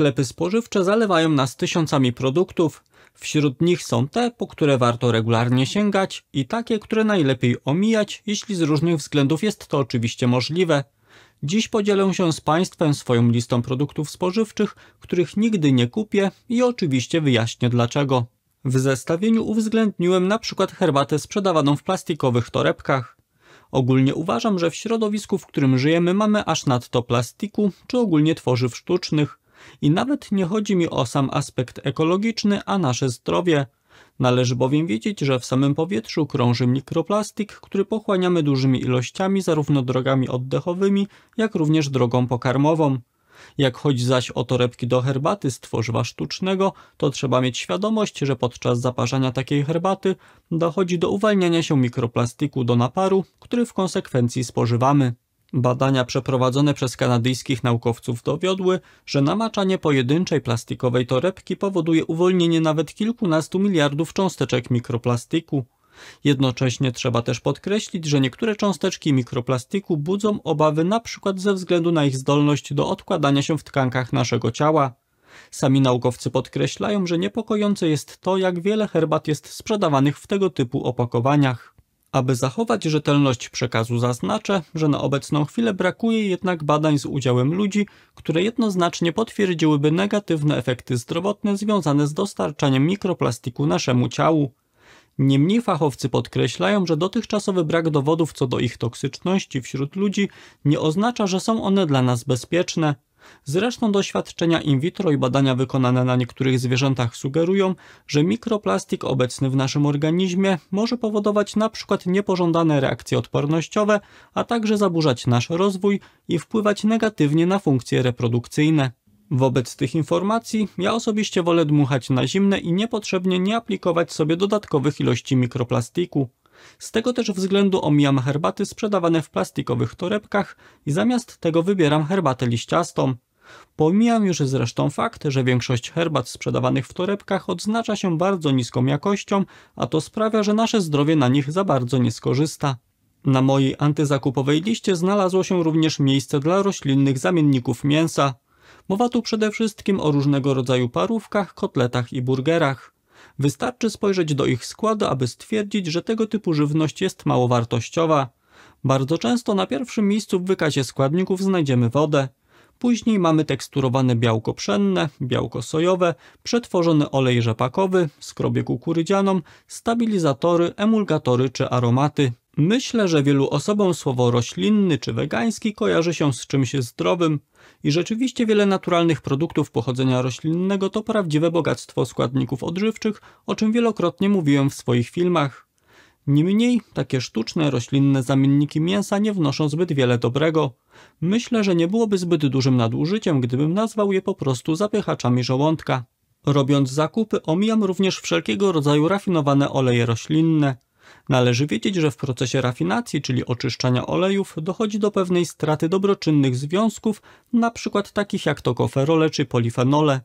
Sklepy spożywcze zalewają nas tysiącami produktów. Wśród nich są te, po które warto regularnie sięgać i takie, które najlepiej omijać, jeśli z różnych względów jest to oczywiście możliwe. Dziś podzielę się z Państwem swoją listą produktów spożywczych, których nigdy nie kupię i oczywiście wyjaśnię dlaczego. W zestawieniu uwzględniłem na przykład herbatę sprzedawaną w plastikowych torebkach. Ogólnie uważam, że w środowisku, w którym żyjemy mamy aż nadto plastiku, czy ogólnie tworzyw sztucznych. I nawet nie chodzi mi o sam aspekt ekologiczny, a nasze zdrowie. Należy bowiem wiedzieć, że w samym powietrzu krąży mikroplastik, który pochłaniamy dużymi ilościami zarówno drogami oddechowymi, jak również drogą pokarmową. Jak chodzi zaś o torebki do herbaty z tworzywa sztucznego, to trzeba mieć świadomość, że podczas zaparzania takiej herbaty dochodzi do uwalniania się mikroplastiku do naparu, który w konsekwencji spożywamy. Badania przeprowadzone przez kanadyjskich naukowców dowiodły, że namaczanie pojedynczej plastikowej torebki powoduje uwolnienie nawet kilkunastu miliardów cząsteczek mikroplastiku. Jednocześnie trzeba też podkreślić, że niektóre cząsteczki mikroplastiku budzą obawy np. ze względu na ich zdolność do odkładania się w tkankach naszego ciała. Sami naukowcy podkreślają, że niepokojące jest to, jak wiele herbat jest sprzedawanych w tego typu opakowaniach. Aby zachować rzetelność przekazu zaznaczę, że na obecną chwilę brakuje jednak badań z udziałem ludzi, które jednoznacznie potwierdziłyby negatywne efekty zdrowotne związane z dostarczaniem mikroplastiku naszemu ciału. Niemniej fachowcy podkreślają, że dotychczasowy brak dowodów co do ich toksyczności wśród ludzi nie oznacza, że są one dla nas bezpieczne. Zresztą doświadczenia in vitro i badania wykonane na niektórych zwierzętach sugerują, że mikroplastik obecny w naszym organizmie może powodować np. niepożądane reakcje odpornościowe, a także zaburzać nasz rozwój i wpływać negatywnie na funkcje reprodukcyjne. Wobec tych informacji ja osobiście wolę dmuchać na zimne i niepotrzebnie nie aplikować sobie dodatkowych ilości mikroplastiku. Z tego też względu omijam herbaty sprzedawane w plastikowych torebkach i zamiast tego wybieram herbatę liściastą. Pomijam już zresztą fakt, że większość herbat sprzedawanych w torebkach odznacza się bardzo niską jakością, a to sprawia, że nasze zdrowie na nich za bardzo nie skorzysta. Na mojej antyzakupowej liście znalazło się również miejsce dla roślinnych zamienników mięsa. Mowa tu przede wszystkim o różnego rodzaju parówkach, kotletach i burgerach. Wystarczy spojrzeć do ich składu, aby stwierdzić, że tego typu żywność jest mało wartościowa. Bardzo często na pierwszym miejscu w wykazie składników znajdziemy wodę, Później mamy teksturowane białko pszenne, białko sojowe, przetworzony olej rzepakowy, skrobie kukurydzianą, stabilizatory, emulgatory czy aromaty. Myślę, że wielu osobom słowo roślinny czy wegański kojarzy się z czymś zdrowym i rzeczywiście wiele naturalnych produktów pochodzenia roślinnego to prawdziwe bogactwo składników odżywczych, o czym wielokrotnie mówiłem w swoich filmach. Niemniej takie sztuczne roślinne zamienniki mięsa nie wnoszą zbyt wiele dobrego. Myślę, że nie byłoby zbyt dużym nadużyciem, gdybym nazwał je po prostu zapychaczami żołądka. Robiąc zakupy, omijam również wszelkiego rodzaju rafinowane oleje roślinne. Należy wiedzieć, że w procesie rafinacji, czyli oczyszczania olejów, dochodzi do pewnej straty dobroczynnych związków, np. takich jak tokoferole czy polifenole.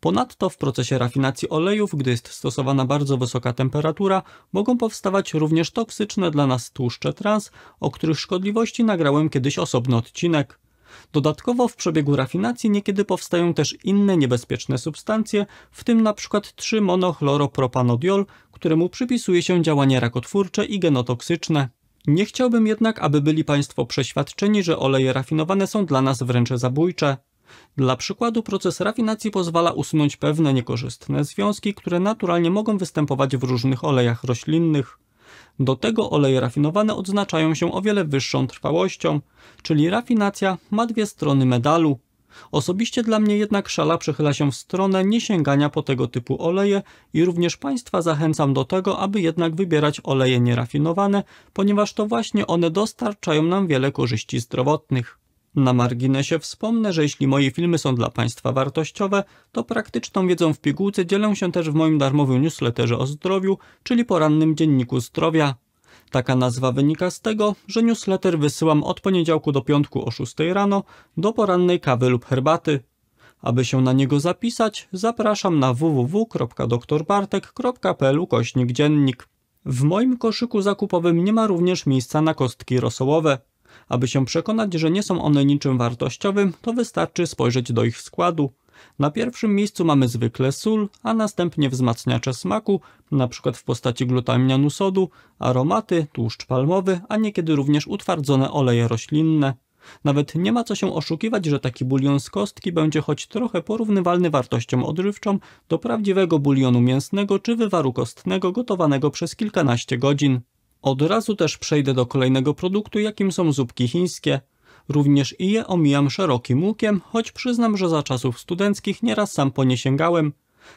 Ponadto w procesie rafinacji olejów, gdy jest stosowana bardzo wysoka temperatura, mogą powstawać również toksyczne dla nas tłuszcze trans, o których szkodliwości nagrałem kiedyś osobny odcinek. Dodatkowo w przebiegu rafinacji niekiedy powstają też inne niebezpieczne substancje, w tym np. 3-monochloropropanodiol, któremu przypisuje się działanie rakotwórcze i genotoksyczne. Nie chciałbym jednak, aby byli Państwo przeświadczeni, że oleje rafinowane są dla nas wręcz zabójcze. Dla przykładu proces rafinacji pozwala usunąć pewne niekorzystne związki, które naturalnie mogą występować w różnych olejach roślinnych. Do tego oleje rafinowane odznaczają się o wiele wyższą trwałością, czyli rafinacja ma dwie strony medalu. Osobiście dla mnie jednak szala przechyla się w stronę niesięgania po tego typu oleje i również Państwa zachęcam do tego, aby jednak wybierać oleje nierafinowane, ponieważ to właśnie one dostarczają nam wiele korzyści zdrowotnych. Na marginesie wspomnę, że jeśli moje filmy są dla Państwa wartościowe, to praktyczną wiedzą w pigułce dzielę się też w moim darmowym newsletterze o zdrowiu, czyli porannym dzienniku zdrowia. Taka nazwa wynika z tego, że newsletter wysyłam od poniedziałku do piątku o 6 rano do porannej kawy lub herbaty. Aby się na niego zapisać, zapraszam na www.doktorbartek.pl kośnik dziennik. W moim koszyku zakupowym nie ma również miejsca na kostki rosołowe. Aby się przekonać, że nie są one niczym wartościowym, to wystarczy spojrzeć do ich składu. Na pierwszym miejscu mamy zwykle sól, a następnie wzmacniacze smaku, np. w postaci glutaminianu sodu, aromaty, tłuszcz palmowy, a niekiedy również utwardzone oleje roślinne. Nawet nie ma co się oszukiwać, że taki bulion z kostki będzie choć trochę porównywalny wartością odżywczą do prawdziwego bulionu mięsnego czy wywaru kostnego gotowanego przez kilkanaście godzin. Od razu też przejdę do kolejnego produktu, jakim są zupki chińskie. Również i je omijam szerokim łukiem, choć przyznam, że za czasów studenckich nieraz sam po nie sięgałem.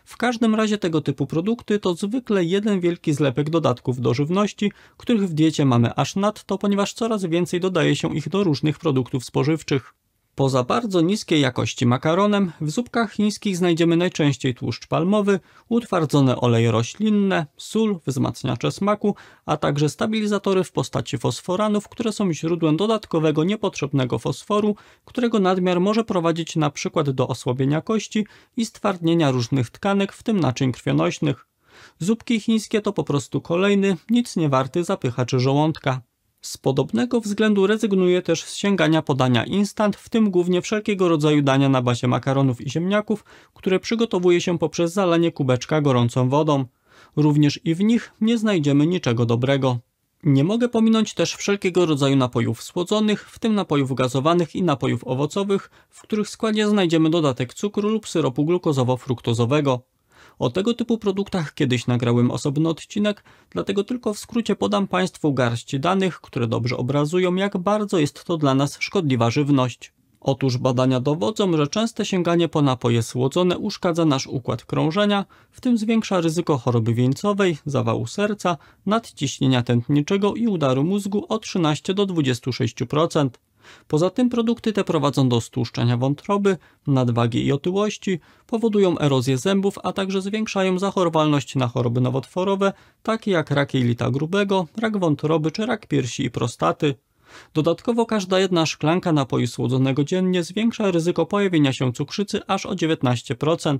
W każdym razie tego typu produkty to zwykle jeden wielki zlepek dodatków do żywności, których w diecie mamy aż nadto, ponieważ coraz więcej dodaje się ich do różnych produktów spożywczych. Poza bardzo niskiej jakości makaronem w zupkach chińskich znajdziemy najczęściej tłuszcz palmowy, utwardzone oleje roślinne, sól, wzmacniacze smaku, a także stabilizatory w postaci fosforanów, które są źródłem dodatkowego niepotrzebnego fosforu, którego nadmiar może prowadzić na przykład do osłabienia kości i stwardnienia różnych tkanek, w tym naczyń krwionośnych. Zupki chińskie to po prostu kolejny, nic nie warty zapychacz żołądka. Z podobnego względu rezygnuje też z sięgania podania instant, w tym głównie wszelkiego rodzaju dania na bazie makaronów i ziemniaków, które przygotowuje się poprzez zalanie kubeczka gorącą wodą. Również i w nich nie znajdziemy niczego dobrego. Nie mogę pominąć też wszelkiego rodzaju napojów słodzonych, w tym napojów gazowanych i napojów owocowych, w których składzie znajdziemy dodatek cukru lub syropu glukozowo-fruktozowego. O tego typu produktach kiedyś nagrałem osobny odcinek, dlatego tylko w skrócie podam Państwu garść danych, które dobrze obrazują, jak bardzo jest to dla nas szkodliwa żywność. Otóż badania dowodzą, że częste sięganie po napoje słodzone uszkadza nasz układ krążenia, w tym zwiększa ryzyko choroby wieńcowej, zawału serca, nadciśnienia tętniczego i udaru mózgu o 13 do 26%. Poza tym produkty te prowadzą do stłuszczenia wątroby, nadwagi i otyłości, powodują erozję zębów, a także zwiększają zachorowalność na choroby nowotworowe, takie jak rak jelita grubego, rak wątroby czy rak piersi i prostaty. Dodatkowo każda jedna szklanka napoju słodzonego dziennie zwiększa ryzyko pojawienia się cukrzycy aż o 19%.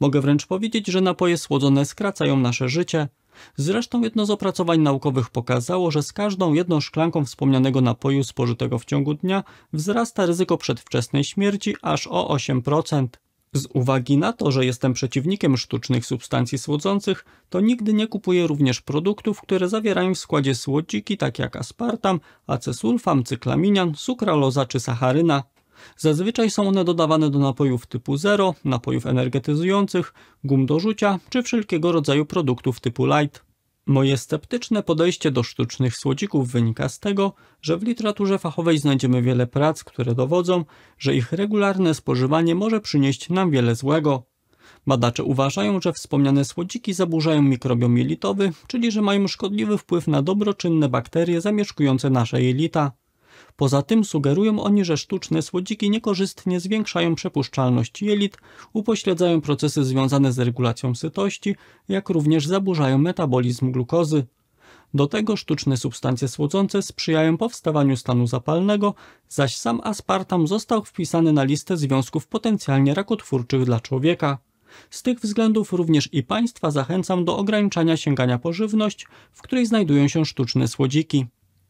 Mogę wręcz powiedzieć, że napoje słodzone skracają nasze życie. Zresztą jedno z opracowań naukowych pokazało, że z każdą jedną szklanką wspomnianego napoju spożytego w ciągu dnia wzrasta ryzyko przedwczesnej śmierci aż o 8%. Z uwagi na to, że jestem przeciwnikiem sztucznych substancji słodzących, to nigdy nie kupuję również produktów, które zawierają w składzie słodziki takie jak aspartam, acesulfam, cyklaminian, sukraloza czy sacharyna. Zazwyczaj są one dodawane do napojów typu zero, napojów energetyzujących, gum do rzucia czy wszelkiego rodzaju produktów typu light. Moje sceptyczne podejście do sztucznych słodzików wynika z tego, że w literaturze fachowej znajdziemy wiele prac, które dowodzą, że ich regularne spożywanie może przynieść nam wiele złego. Badacze uważają, że wspomniane słodziki zaburzają mikrobiom jelitowy, czyli że mają szkodliwy wpływ na dobroczynne bakterie zamieszkujące nasze jelita. Poza tym sugerują oni, że sztuczne słodziki niekorzystnie zwiększają przepuszczalność jelit, upośledzają procesy związane z regulacją sytości, jak również zaburzają metabolizm glukozy. Do tego sztuczne substancje słodzące sprzyjają powstawaniu stanu zapalnego, zaś sam aspartam został wpisany na listę związków potencjalnie rakotwórczych dla człowieka. Z tych względów również i Państwa zachęcam do ograniczania sięgania po żywność, w której znajdują się sztuczne słodziki.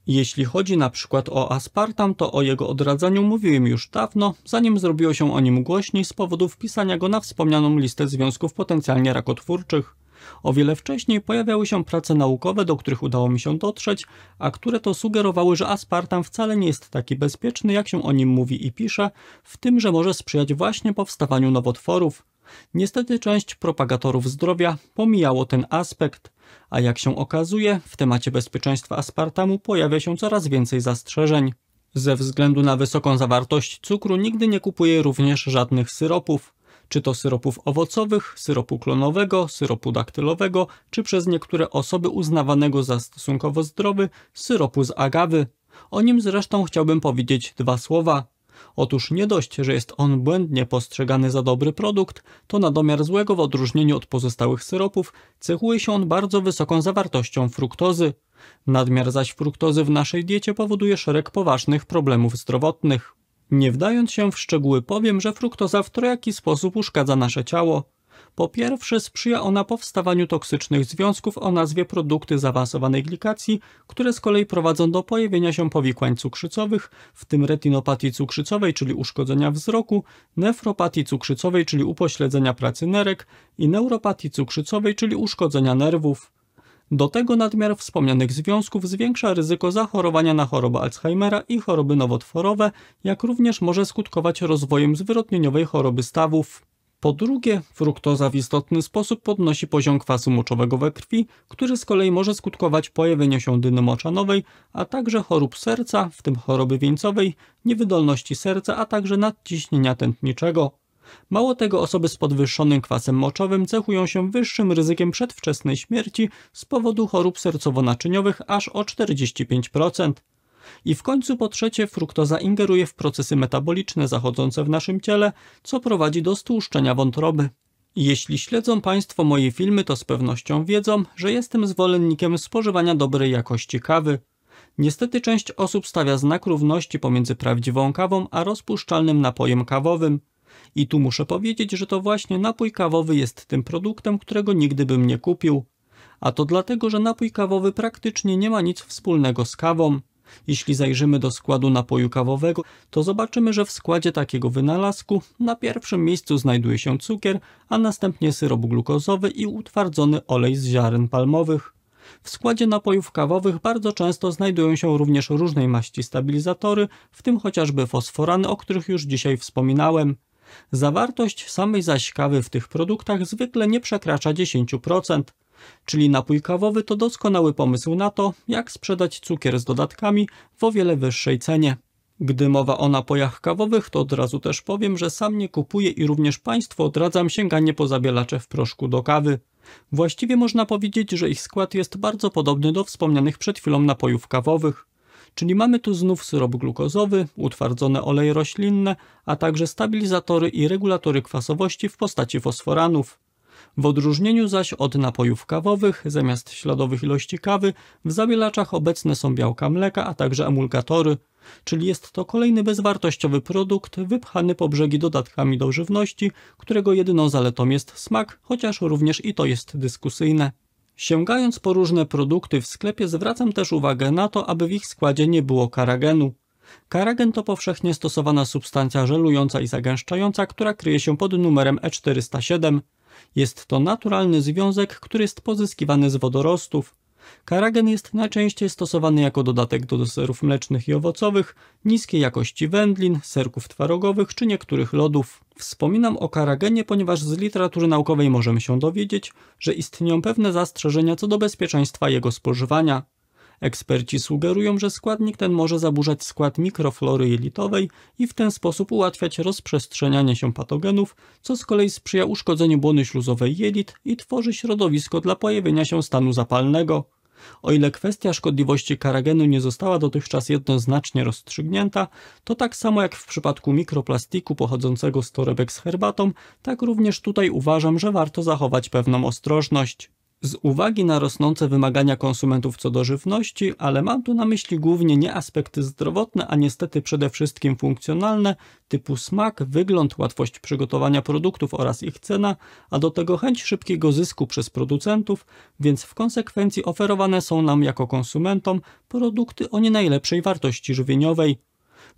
Jeśli chodzi na przykład o aspartam, to o jego odradzaniu mówiłem już dawno, zanim zrobiło się o nim głośniej z powodu wpisania go na wspomnianą listę związków potencjalnie rakotwórczych. O wiele wcześniej pojawiały się prace naukowe, do których udało mi się dotrzeć, a które to sugerowały, że aspartam wcale nie jest taki bezpieczny, jak się o nim mówi i pisze, w tym, że może sprzyjać właśnie powstawaniu nowotworów. Niestety część propagatorów zdrowia pomijało ten aspekt. A jak się okazuje, w temacie bezpieczeństwa aspartamu pojawia się coraz więcej zastrzeżeń. Ze względu na wysoką zawartość cukru nigdy nie kupuje również żadnych syropów. Czy to syropów owocowych, syropu klonowego, syropu daktylowego, czy przez niektóre osoby uznawanego za stosunkowo zdrowy, syropu z agawy. O nim zresztą chciałbym powiedzieć dwa słowa. Otóż nie dość, że jest on błędnie postrzegany za dobry produkt, to na domiar złego w odróżnieniu od pozostałych syropów cechuje się on bardzo wysoką zawartością fruktozy. Nadmiar zaś fruktozy w naszej diecie powoduje szereg poważnych problemów zdrowotnych. Nie wdając się w szczegóły powiem, że fruktoza w trojaki sposób uszkadza nasze ciało. Po pierwsze, sprzyja ona powstawaniu toksycznych związków o nazwie produkty zaawansowanej glikacji, które z kolei prowadzą do pojawienia się powikłań cukrzycowych, w tym retinopatii cukrzycowej, czyli uszkodzenia wzroku, nefropatii cukrzycowej, czyli upośledzenia pracy nerek i neuropatii cukrzycowej, czyli uszkodzenia nerwów. Do tego nadmiar wspomnianych związków zwiększa ryzyko zachorowania na chorobę Alzheimera i choroby nowotworowe, jak również może skutkować rozwojem zwyrodnieniowej choroby stawów. Po drugie, fruktoza w istotny sposób podnosi poziom kwasu moczowego we krwi, który z kolei może skutkować pojawieniem się dyny moczanowej, a także chorób serca, w tym choroby wieńcowej, niewydolności serca, a także nadciśnienia tętniczego. Mało tego, osoby z podwyższonym kwasem moczowym cechują się wyższym ryzykiem przedwczesnej śmierci z powodu chorób sercowo-naczyniowych aż o 45%. I w końcu po trzecie, fruktoza ingeruje w procesy metaboliczne zachodzące w naszym ciele, co prowadzi do stłuszczenia wątroby. Jeśli śledzą Państwo moje filmy, to z pewnością wiedzą, że jestem zwolennikiem spożywania dobrej jakości kawy. Niestety część osób stawia znak równości pomiędzy prawdziwą kawą a rozpuszczalnym napojem kawowym. I tu muszę powiedzieć, że to właśnie napój kawowy jest tym produktem, którego nigdy bym nie kupił. A to dlatego, że napój kawowy praktycznie nie ma nic wspólnego z kawą. Jeśli zajrzymy do składu napoju kawowego, to zobaczymy, że w składzie takiego wynalazku na pierwszym miejscu znajduje się cukier, a następnie syrop glukozowy i utwardzony olej z ziaren palmowych. W składzie napojów kawowych bardzo często znajdują się również różnej maści stabilizatory, w tym chociażby fosforany, o których już dzisiaj wspominałem. Zawartość samej zaś kawy w tych produktach zwykle nie przekracza 10%. Czyli napój kawowy to doskonały pomysł na to, jak sprzedać cukier z dodatkami w o wiele wyższej cenie. Gdy mowa o napojach kawowych, to od razu też powiem, że sam nie kupuję i również Państwu odradzam sięganie po zabielacze w proszku do kawy. Właściwie można powiedzieć, że ich skład jest bardzo podobny do wspomnianych przed chwilą napojów kawowych. Czyli mamy tu znów syrop glukozowy, utwardzone oleje roślinne, a także stabilizatory i regulatory kwasowości w postaci fosforanów. W odróżnieniu zaś od napojów kawowych, zamiast śladowych ilości kawy, w zawielaczach obecne są białka mleka, a także emulgatory, czyli jest to kolejny bezwartościowy produkt wypchany po brzegi dodatkami do żywności, którego jedyną zaletą jest smak, chociaż również i to jest dyskusyjne. Sięgając po różne produkty w sklepie zwracam też uwagę na to, aby w ich składzie nie było karagenu. Karagen to powszechnie stosowana substancja żelująca i zagęszczająca, która kryje się pod numerem E407. Jest to naturalny związek, który jest pozyskiwany z wodorostów. Karagen jest najczęściej stosowany jako dodatek do deserów mlecznych i owocowych, niskiej jakości wędlin, serków twarogowych czy niektórych lodów. Wspominam o karagenie, ponieważ z literatury naukowej możemy się dowiedzieć, że istnieją pewne zastrzeżenia co do bezpieczeństwa jego spożywania. Eksperci sugerują, że składnik ten może zaburzać skład mikroflory jelitowej i w ten sposób ułatwiać rozprzestrzenianie się patogenów, co z kolei sprzyja uszkodzeniu błony śluzowej jelit i tworzy środowisko dla pojawienia się stanu zapalnego. O ile kwestia szkodliwości karagenu nie została dotychczas jednoznacznie rozstrzygnięta, to tak samo jak w przypadku mikroplastiku pochodzącego z torebek z herbatą, tak również tutaj uważam, że warto zachować pewną ostrożność. Z uwagi na rosnące wymagania konsumentów co do żywności, ale mam tu na myśli głównie nie aspekty zdrowotne, a niestety przede wszystkim funkcjonalne, typu smak, wygląd, łatwość przygotowania produktów oraz ich cena, a do tego chęć szybkiego zysku przez producentów, więc w konsekwencji oferowane są nam jako konsumentom produkty o nie najlepszej wartości żywieniowej,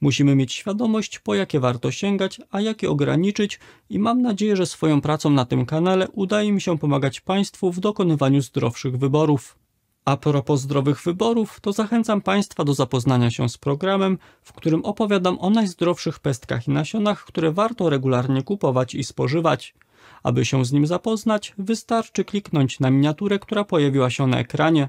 Musimy mieć świadomość, po jakie warto sięgać, a jakie ograniczyć i mam nadzieję, że swoją pracą na tym kanale udaje mi się pomagać Państwu w dokonywaniu zdrowszych wyborów. A propos zdrowych wyborów, to zachęcam Państwa do zapoznania się z programem, w którym opowiadam o najzdrowszych pestkach i nasionach, które warto regularnie kupować i spożywać. Aby się z nim zapoznać, wystarczy kliknąć na miniaturę, która pojawiła się na ekranie.